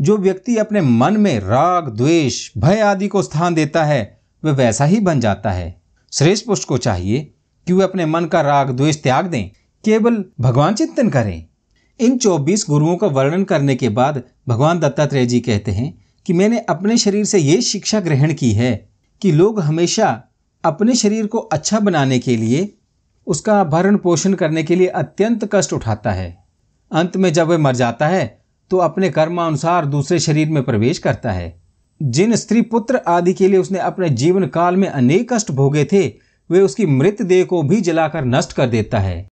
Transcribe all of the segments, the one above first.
जो व्यक्ति अपने मन में राग द्वेष भय आदि को स्थान देता है वह वैसा ही बन जाता है श्रेष्ठ पुरुष को चाहिए कि वे अपने मन का राग द्वेष त्याग दें केवल भगवान चिंतन करें इन 24 गुरुओं का वर्णन करने के बाद भगवान दत्तात्रेय जी कहते हैं कि मैंने अपने शरीर से ये शिक्षा ग्रहण की है कि लोग हमेशा अपने शरीर को अच्छा बनाने के लिए उसका भरण पोषण करने के लिए अत्यंत कष्ट उठाता है अंत में जब वह मर जाता है तो अपने कर्मानुसार दूसरे शरीर में प्रवेश करता है जिन स्त्री पुत्र आदि के लिए उसने अपने जीवन काल में अनेक कष्ट भोगे थे वे उसकी मृत देह को भी जलाकर नष्ट कर देता है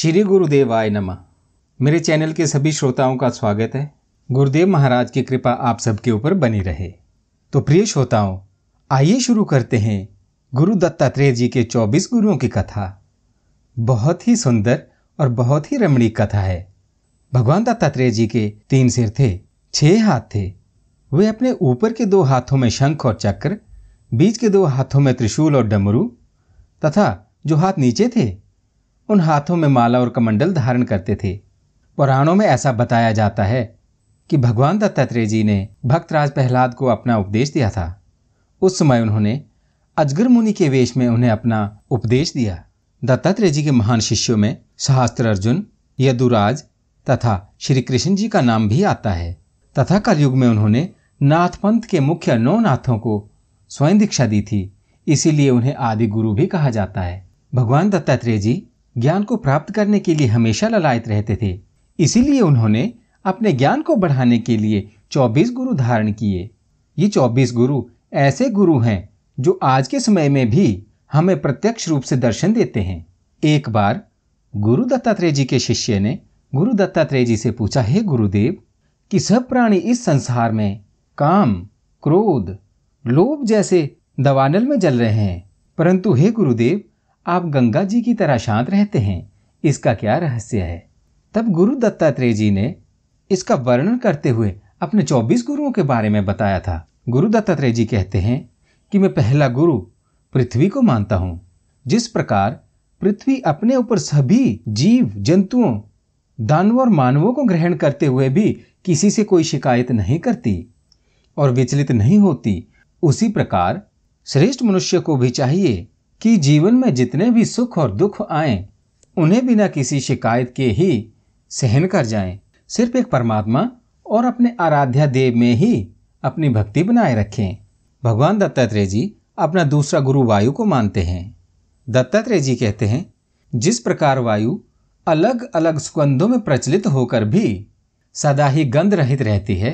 श्री गुरुदेव आय नमा मेरे चैनल के सभी श्रोताओं का स्वागत है गुरुदेव महाराज की कृपा आप सबके ऊपर बनी रहे तो प्रिय श्रोताओं आइए शुरू करते हैं गुरु दत्तात्रेय जी के 24 गुरुओं की कथा बहुत ही सुंदर और बहुत ही रमणीय कथा है भगवान दत्तात्रेय जी के तीन सिर थे छह हाथ थे वे अपने ऊपर के दो हाथों में शंख और चक्र बीच के दो हाथों में त्रिशूल और डमरू तथा जो हाथ नीचे थे उन हाथों में माला और कमंडल धारण करते थे पुराणों में ऐसा बताया जाता है कि भगवान दत्तात्रेय जी ने भक्तराज प्रहलाद को अपना उपदेश दिया था उस समय उन्होंने अजगर मुनि के वेश में उन्हें अपना उपदेश दिया दत्तात्रेय जी के महान शिष्यों में सहस्त्र अर्जुन यदुराज तथा श्री कृष्ण जी का नाम भी आता है तथा कलयुग में उन्होंने नाथ पंथ के मुख्य नौ नाथों को स्वयं दीक्षा दी थी इसीलिए उन्हें आदि गुरु भी कहा जाता है भगवान दत्तात्रेय जी ज्ञान को प्राप्त करने के लिए हमेशा ललायत रहते थे इसीलिए उन्होंने अपने ज्ञान को बढ़ाने के लिए 24 गुरु धारण किए ये 24 गुरु ऐसे गुरु हैं जो आज के समय में भी हमें प्रत्यक्ष रूप से दर्शन देते हैं एक बार गुरु दत्तात्रेय जी के शिष्य ने गुरु दत्तात्रेय जी से पूछा हे गुरुदेव कि सब प्राणी इस संसार में काम क्रोध लोभ जैसे दवानल में जल रहे हैं परंतु हे गुरुदेव आप गंगा जी की तरह शांत रहते हैं इसका क्या रहस्य है तब गुरु दत्तात्रेय जी ने इसका वर्णन करते हुए अपने 24 गुरुओं के बारे में बताया था गुरु दत्तात्रेय जी कहते हैं कि मैं पहला गुरु पृथ्वी को मानता हूँ जिस प्रकार पृथ्वी अपने ऊपर सभी जीव जंतुओं दानवों और मानवों को ग्रहण करते हुए भी किसी से कोई शिकायत नहीं करती और विचलित नहीं होती उसी प्रकार श्रेष्ठ मनुष्य को भी चाहिए कि जीवन में जितने भी सुख और दुख आए उन्हें बिना किसी शिकायत के ही सहन कर जाएं। सिर्फ एक परमात्मा और अपने आराध्या देव में ही अपनी भक्ति बनाए रखें भगवान दत्तात्रेय जी अपना दूसरा गुरु वायु को मानते हैं दत्तात्रेय जी कहते हैं जिस प्रकार वायु अलग अलग सुगंधों में प्रचलित होकर भी सदा ही गंध रहित रहती है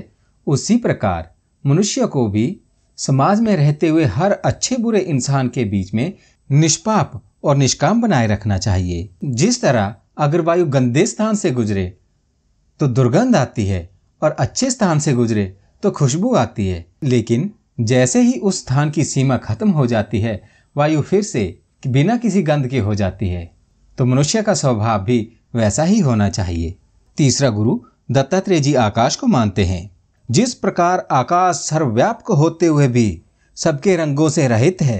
उसी प्रकार मनुष्य को भी समाज में रहते हुए हर अच्छे बुरे इंसान के बीच में निष्पाप और निष्काम बनाए रखना चाहिए जिस तरह अगर वायु गंदे स्थान से गुजरे तो दुर्गंध आती है और अच्छे स्थान से गुजरे तो खुशबू आती है लेकिन जैसे ही उस स्थान की सीमा खत्म हो जाती है वायु फिर से बिना किसी गंध के हो जाती है तो मनुष्य का स्वभाव भी वैसा ही होना चाहिए तीसरा गुरु दत्तात्रेय जी आकाश को मानते हैं जिस प्रकार आकाश सर्वव्यापक होते हुए भी सबके रंगों से रहित है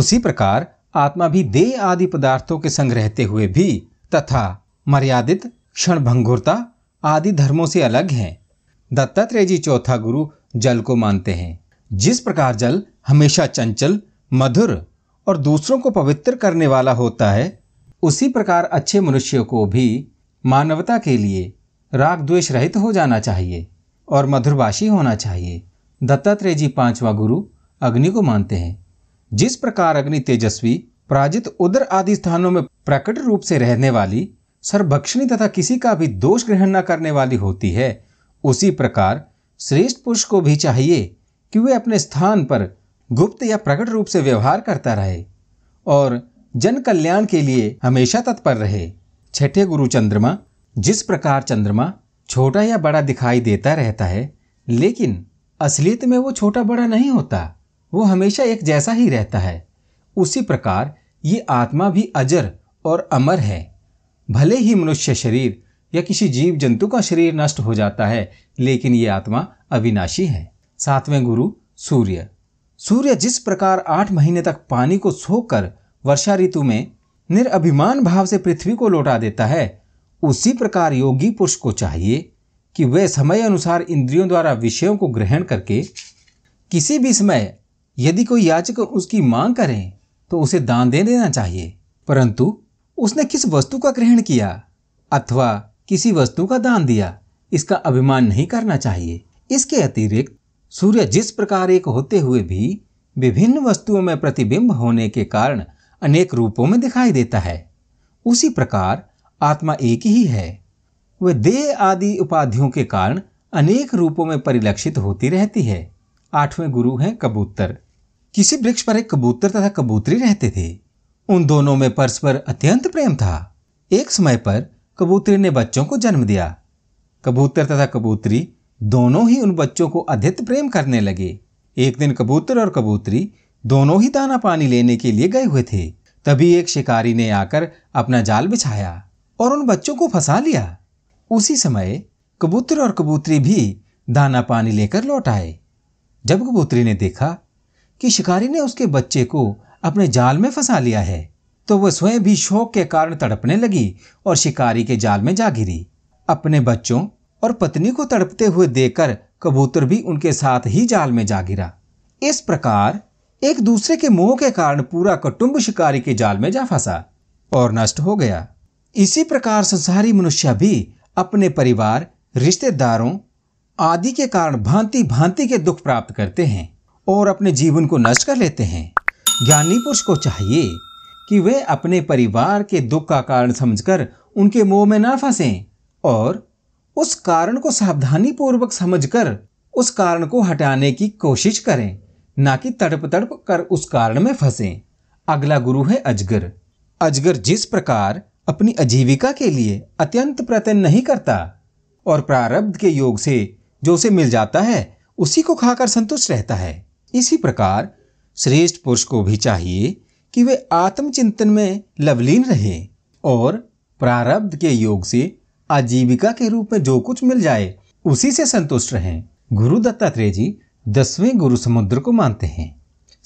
उसी प्रकार आत्मा भी देह आदि पदार्थों के संग रहते हुए भी तथा मर्यादित क्षण भंगुरता आदि धर्मों से अलग है दत्तात्रेय जी चौथा गुरु जल को मानते हैं जिस प्रकार जल हमेशा चंचल मधुर और दूसरों को पवित्र करने वाला होता है उसी प्रकार अच्छे मनुष्य को भी मानवता के लिए राग द्वेष रहित हो जाना चाहिए और मधुरभाषी होना चाहिए दत्तात्रेय जी पांचवा गुरु अग्नि को मानते हैं जिस प्रकार अग्नि तेजस्वी पराजित उदर आदि स्थानों में प्रकट रूप से रहने वाली सर्वभक्षणी तथा किसी का भी दोष ग्रहण न करने वाली होती है उसी प्रकार श्रेष्ठ पुरुष को भी चाहिए कि वे अपने स्थान पर गुप्त या प्रकट रूप से व्यवहार करता रहे और जन कल्याण के लिए हमेशा तत्पर रहे छठे गुरु चंद्रमा जिस प्रकार चंद्रमा छोटा या बड़ा दिखाई देता रहता है लेकिन असलियत में वो छोटा बड़ा नहीं होता वो हमेशा एक जैसा ही रहता है उसी प्रकार ये आत्मा भी अजर और अमर है भले ही मनुष्य शरीर या किसी जीव जंतु का शरीर नष्ट हो जाता है लेकिन ये आत्मा अविनाशी है सातवें गुरु सूर्य सूर्य जिस प्रकार आठ महीने तक पानी को सोकर वर्षा ऋतु में निरअभिमान भाव से पृथ्वी को लौटा देता है उसी प्रकार योगी पुरुष को चाहिए कि वे समय अनुसार इंद्रियों द्वारा विषयों को ग्रहण करके किसी भी समय यदि कोई याचक उसकी मांग करें तो उसे दान दे देना चाहिए परंतु उसने किस वस्तु का ग्रहण किया अथवा किसी वस्तु का दान दिया इसका अभिमान नहीं करना चाहिए इसके अतिरिक्त सूर्य जिस प्रकार एक होते हुए भी विभिन्न वस्तुओं में प्रतिबिंब होने के कारण अनेक रूपों में दिखाई देता है उसी प्रकार आत्मा एक ही है वह देह आदि उपाधियों के कारण अनेक रूपों में परिलक्षित होती रहती है आठवें गुरु हैं कबूतर किसी वृक्ष पर एक कबूतर तथा कबूतरी रहते थे उन दोनों में परस्पर अत्यंत प्रेम था एक समय पर कबूतरी ने बच्चों को जन्म दिया कबूतर तथा कबूतरी दोनों ही उन बच्चों को अधित प्रेम करने लगे एक दिन कबूतर और कबूतरी दोनों ही दाना पानी लेने के लिए गए हुए थे तभी एक शिकारी ने आकर अपना जाल बिछाया और उन बच्चों को फंसा लिया उसी समय कबूतर और कबूतरी भी दाना पानी लेकर लौट आए जब कबूतरी ने देखा कि शिकारी ने उसके बच्चे को अपने जाल में फंसा लिया है तो वह स्वयं भी शोक के कारण तड़पने लगी और शिकारी के जाल में जा गिरी अपने बच्चों और पत्नी को तड़पते हुए देखकर कबूतर भी उनके साथ ही जाल में जा गिरा इस प्रकार एक दूसरे के मोह के कारण पूरा कुटुंब शिकारी के जाल में जा फंसा और नष्ट हो गया इसी प्रकार संसारी मनुष्य भी अपने परिवार रिश्तेदारों आदि के कारण भांति भांति के दुख प्राप्त करते हैं और अपने जीवन को नष्ट कर लेते हैं ज्ञानी पुरुष को चाहिए कि वे अपने परिवार के दुख का कारण समझकर उनके मोह में ना फंसे और उस कारण को सावधानी पूर्वक समझकर उस कारण को हटाने की कोशिश करें ना कि तड़प तड़प कर उस कारण में फंसे अगला गुरु है अजगर अजगर जिस प्रकार अपनी आजीविका के लिए अत्यंत प्रयत्न नहीं करता और प्रारब्ध के योग से जो उसे मिल जाता है उसी को खाकर संतुष्ट रहता है इसी प्रकार श्रेष्ठ पुरुष को भी चाहिए कि वे आत्मचिंतन में लवलीन रहे और प्रारब्ध के योग से आजीविका के रूप में जो कुछ मिल जाए उसी से संतुष्ट रहें गुरु दत्तात्रेय जी दसवें गुरु समुद्र को मानते हैं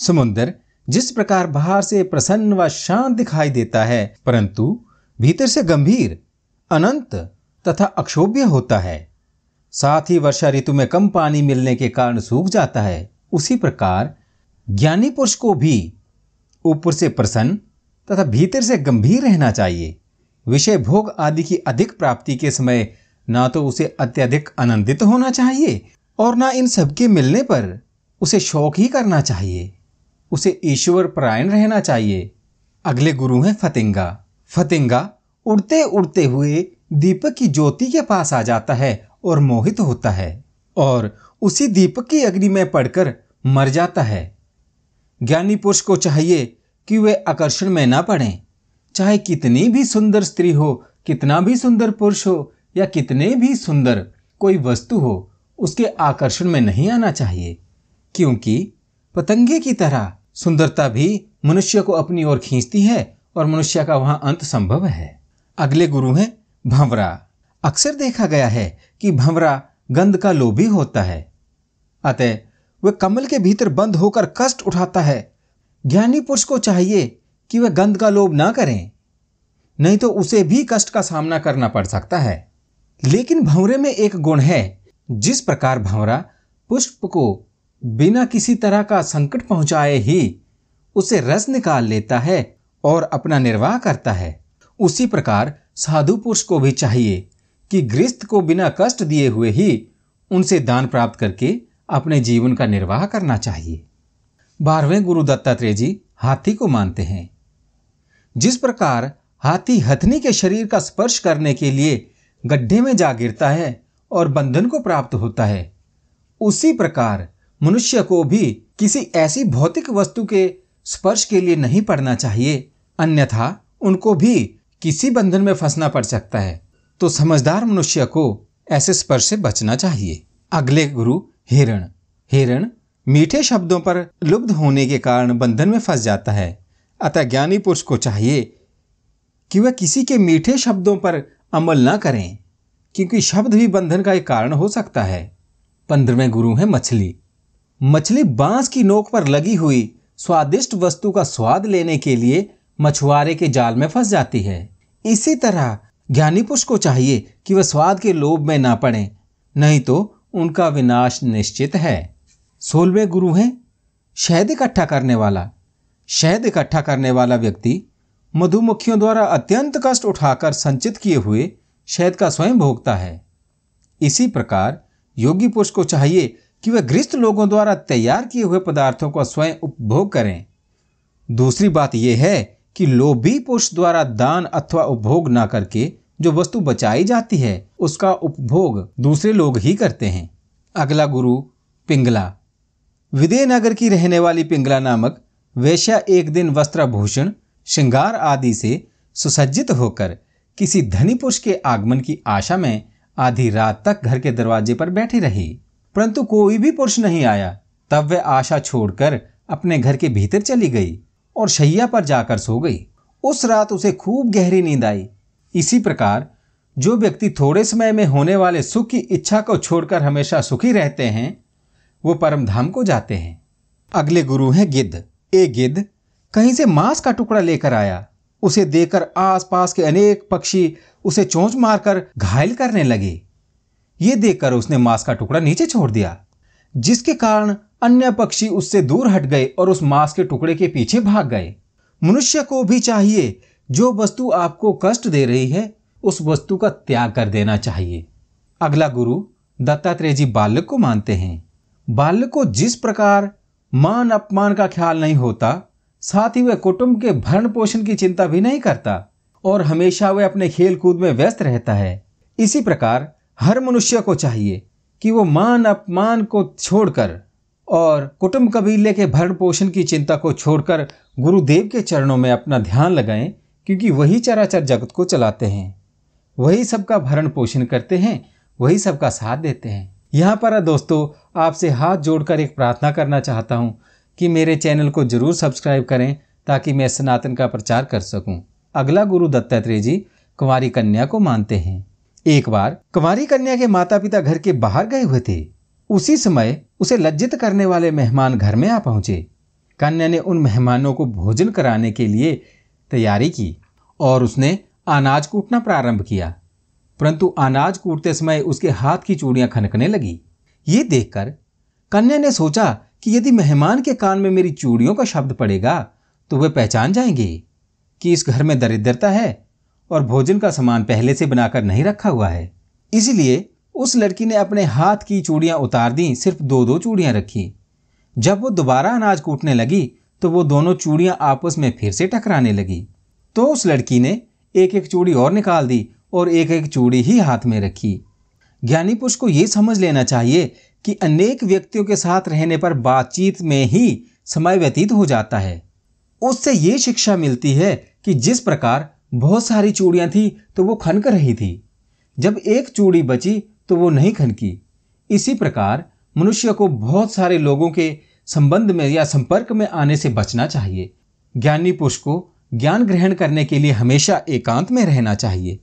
समुद्र जिस प्रकार बाहर से प्रसन्न व शांत दिखाई देता है परंतु भीतर से गंभीर अनंत तथा अक्षोभ्य होता है साथ ही वर्षा ऋतु में कम पानी मिलने के कारण सूख जाता है उसी प्रकार ज्ञानी पुरुष को भी ऊपर से प्रसन्न तथा भीतर से गंभीर रहना चाहिए विषय भोग आदि की अधिक प्राप्ति के समय ना तो उसे अत्यधिक आनंदित होना चाहिए और ना इन सबके मिलने पर उसे शौक ही करना चाहिए उसे ईश्वर परायण रहना चाहिए अगले गुरु हैं फतिंगा फतिंगा उड़ते उड़ते हुए दीपक की ज्योति के पास आ जाता है और मोहित होता है और उसी दीपक की अग्नि में पड़कर मर जाता है ज्ञानी पुरुष को चाहिए कि वे आकर्षण में ना पड़े चाहे कितनी भी सुंदर स्त्री हो कितना भी सुंदर पुरुष हो या कितने भी सुंदर कोई वस्तु हो उसके आकर्षण में नहीं आना चाहिए क्योंकि पतंगे की तरह सुंदरता भी मनुष्य को अपनी ओर खींचती है और मनुष्य का वहां अंत संभव है अगले गुरु हैं भंवरा अक्सर देखा गया है कि भंवरा गंध का लोभी होता है अतः वह कमल के भीतर बंद होकर कष्ट उठाता है ज्ञानी पुरुष को चाहिए कि वह गंध का लोभ ना करें नहीं तो उसे भी कष्ट का सामना करना पड़ सकता है लेकिन भंवरे में एक गुण है जिस प्रकार भंवरा पुष्प को बिना किसी तरह का संकट पहुंचाए ही उसे रस निकाल लेता है और अपना निर्वाह करता है उसी प्रकार साधु पुरुष को भी चाहिए कि गृहस्थ को बिना कष्ट दिए हुए ही उनसे दान प्राप्त करके अपने जीवन का निर्वाह करना चाहिए बारहवें गुरु दत्तात्रेय जी हाथी को मानते हैं जिस प्रकार हाथी हथनी के शरीर का स्पर्श करने के लिए गड्ढे में जा गिरता है और बंधन को प्राप्त होता है उसी प्रकार मनुष्य को भी किसी ऐसी भौतिक वस्तु के स्पर्श के लिए नहीं पड़ना चाहिए अन्यथा उनको भी किसी बंधन में फंसना पड़ सकता है तो समझदार मनुष्य को ऐसे स्पर्श से बचना चाहिए अगले गुरु हिरण हिरण मीठे शब्दों पर लुब्ध होने के कारण बंधन में फंस जाता है अतः ज्ञानी पुरुष को चाहिए कि वह किसी के मीठे शब्दों पर अमल ना करें क्योंकि शब्द भी बंधन का एक कारण हो सकता है पंद्रहवें गुरु है मछली मछली बांस की नोक पर लगी हुई स्वादिष्ट वस्तु का स्वाद लेने के लिए मछुआरे के जाल में फंस जाती है इसी तरह ज्ञानी पुरुष को चाहिए कि वह स्वाद के लोभ में ना पड़े नहीं तो उनका विनाश निश्चित है सोलवे गुरु हैं शहद इकट्ठा करने वाला शहद इकट्ठा करने वाला व्यक्ति मधुमक्खियों द्वारा अत्यंत कष्ट उठाकर संचित किए हुए शहद का स्वयं भोगता है इसी प्रकार योगी पुरुष को चाहिए कि वह गृहस्थ लोगों द्वारा तैयार किए हुए पदार्थों का स्वयं उपभोग करें दूसरी बात यह है कि लोभी पुरुष द्वारा दान अथवा उपभोग ना करके जो वस्तु बचाई जाती है उसका उपभोग दूसरे लोग ही करते हैं अगला गुरु पिंगला विदयनगर की रहने वाली पिंगला नामक वेश्या एक दिन वस्त्राभूषण श्रृंगार आदि से सुसज्जित होकर किसी धनी पुरुष के आगमन की आशा में आधी रात तक घर के दरवाजे पर बैठी रही परंतु कोई भी पुरुष नहीं आया तब वह आशा छोड़कर अपने घर के भीतर चली गई और शैया पर जाकर सो गई उस रात उसे खूब गहरी नींद आई इसी प्रकार जो व्यक्ति थोड़े समय में होने वाले सुख की इच्छा को छोड़कर हमेशा सुखी रहते हैं वो परम धाम को जाते हैं अगले गुरु हैं गिद्ध ए गिद्ध कहीं से मांस का टुकड़ा लेकर आया उसे देकर आसपास के अनेक पक्षी उसे चोंच मारकर घायल करने लगे ये देखकर उसने मांस का टुकड़ा नीचे छोड़ दिया जिसके कारण अन्य पक्षी उससे दूर हट गए और उस मांस के टुकड़े के पीछे भाग गए मनुष्य को भी चाहिए जो वस्तु आपको कष्ट दे रही है उस वस्तु का त्याग कर देना चाहिए अगला गुरु दत्तात्रेय जी बालक को मानते हैं बालक को जिस प्रकार मान अपमान का ख्याल नहीं होता साथ ही वह कुटुंब के भरण पोषण की चिंता भी नहीं करता और हमेशा वह अपने खेल कूद में व्यस्त रहता है इसी प्रकार हर मनुष्य को चाहिए कि वो मान अपमान को छोड़कर और कुटुंब कबीले के भरण पोषण की चिंता को छोड़कर गुरुदेव के चरणों में अपना ध्यान लगाएं क्योंकि वही चराचर जगत को चलाते हैं वही सबका भरण पोषण करते हैं वही सबका साथ देते हैं यहाँ पर दोस्तों आपसे हाथ जोड़कर एक प्रार्थना करना चाहता हूँ कि मेरे चैनल को जरूर सब्सक्राइब करें ताकि मैं सनातन का प्रचार कर सकूँ अगला गुरु दत्तात्रेय जी कुंवारी कन्या को मानते हैं एक बार कुंवारी कन्या के माता पिता घर के बाहर गए हुए थे उसी समय उसे लज्जित करने वाले मेहमान घर में आ पहुंचे कन्या ने उन मेहमानों को भोजन कराने के लिए तैयारी की और उसने अनाज कूटना प्रारंभ किया परंतु अनाज कूटते समय उसके हाथ की चूड़ियां खनकने लगी ये देखकर कन्या ने सोचा कि यदि मेहमान के कान में मेरी चूड़ियों का शब्द पड़ेगा तो वे पहचान जाएंगे कि इस घर में दरिद्रता है और भोजन का सामान पहले से बनाकर नहीं रखा हुआ है इसलिए उस लड़की ने अपने हाथ की चूड़ियां उतार दी सिर्फ दो दो चूड़ियां रखी जब वो दोबारा अनाज कूटने लगी तो वो दोनों चूड़ियाँ आपस में फिर से टकराने लगी तो उस लड़की ने एक एक चूड़ी और निकाल दी और एक एक चूड़ी ही हाथ में रखी ज्ञानी पुरुष को ये समझ लेना चाहिए कि अनेक व्यक्तियों के साथ रहने पर बातचीत में ही समय व्यतीत हो जाता है उससे ये शिक्षा मिलती है कि जिस प्रकार बहुत सारी चूड़ियाँ थीं तो वो खनक रही थी जब एक चूड़ी बची तो वो नहीं खनकी इसी प्रकार मनुष्य को बहुत सारे लोगों के संबंध में या संपर्क में आने से बचना चाहिए ज्ञानी पुरुष को ज्ञान ग्रहण करने के लिए हमेशा एकांत में रहना चाहिए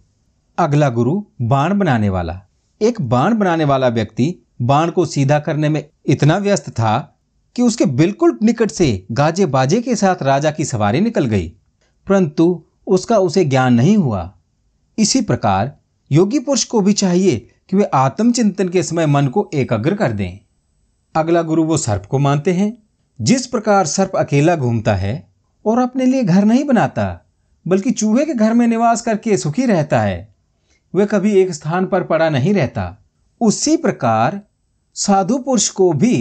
अगला गुरु बाण बनाने वाला एक बाण बनाने वाला व्यक्ति बाण को सीधा करने में इतना व्यस्त था कि उसके बिल्कुल निकट से गाजे बाजे के साथ राजा की सवारी निकल गई परंतु उसका उसे ज्ञान नहीं हुआ इसी प्रकार योगी पुरुष को भी चाहिए कि वे आत्मचिंतन के समय मन को एकाग्र कर दें अगला गुरु वो सर्प को मानते हैं जिस प्रकार सर्प अकेला घूमता है और अपने लिए घर नहीं बनाता बल्कि चूहे के घर में निवास करके सुखी रहता है वह कभी एक स्थान पर पड़ा नहीं रहता उसी प्रकार साधु पुरुष को भी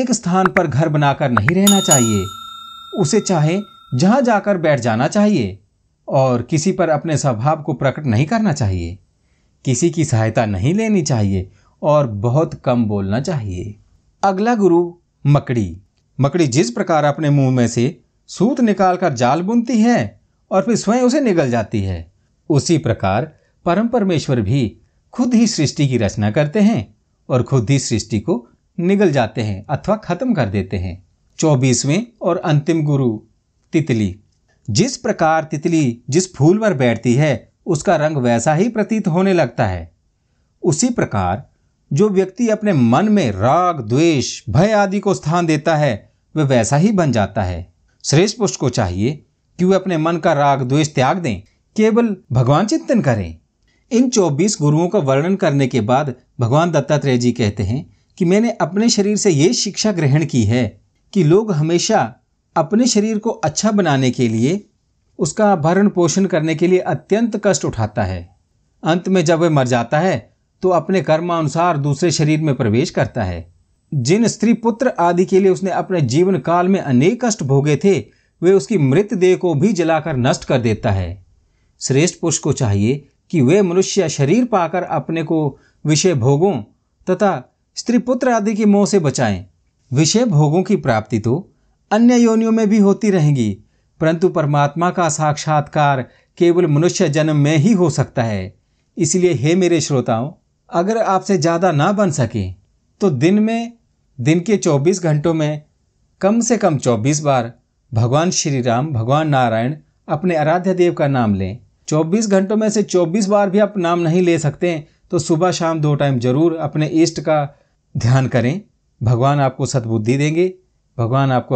एक स्थान पर घर बनाकर नहीं रहना चाहिए उसे चाहे जहाँ जाकर बैठ जाना चाहिए और किसी पर अपने स्वभाव को प्रकट नहीं करना चाहिए किसी की सहायता नहीं लेनी चाहिए और बहुत कम बोलना चाहिए अगला गुरु मकड़ी मकड़ी जिस प्रकार अपने मुंह में से सूत निकालकर जाल बुनती है और फिर स्वयं उसे निगल जाती है उसी प्रकार परम परमेश्वर भी खुद ही सृष्टि की रचना करते हैं और खुद ही सृष्टि को निगल जाते हैं अथवा खत्म कर देते हैं चौबीसवें और अंतिम गुरु तितली जिस प्रकार तितली जिस फूल पर बैठती है उसका रंग वैसा ही प्रतीत होने लगता है उसी प्रकार जो व्यक्ति अपने मन में राग द्वेष भय आदि को स्थान देता है वह वैसा ही बन जाता है श्रेष्ठ पुरुष को चाहिए कि वे अपने मन का राग द्वेष त्याग दें केवल भगवान चिंतन करें इन 24 गुरुओं का वर्णन करने के बाद भगवान दत्तात्रेय जी कहते हैं कि मैंने अपने शरीर से ये शिक्षा ग्रहण की है कि लोग हमेशा अपने शरीर को अच्छा बनाने के लिए उसका भरण पोषण करने के लिए अत्यंत कष्ट उठाता है अंत में जब वह मर जाता है तो अपने कर्मानुसार दूसरे शरीर में प्रवेश करता है जिन स्त्री पुत्र आदि के लिए उसने अपने जीवन काल में अनेक कष्ट भोगे थे वे उसकी मृत देह को भी जलाकर नष्ट कर देता है श्रेष्ठ पुरुष को चाहिए कि वे मनुष्य शरीर पाकर अपने को विषय भोगों तथा स्त्री पुत्र आदि के मोह से बचाएं विषय भोगों की प्राप्ति तो अन्य योनियों में भी होती रहेंगी परंतु परमात्मा का साक्षात्कार केवल मनुष्य जन्म में ही हो सकता है इसलिए हे मेरे श्रोताओं अगर आपसे ज़्यादा ना बन सके तो दिन में दिन के 24 घंटों में कम से कम 24 बार भगवान श्री राम भगवान नारायण अपने आराध्य देव का नाम लें 24 घंटों में से 24 बार भी आप नाम नहीं ले सकते तो सुबह शाम दो टाइम जरूर अपने इष्ट का ध्यान करें भगवान आपको सद्बुद्धि देंगे भगवान आपको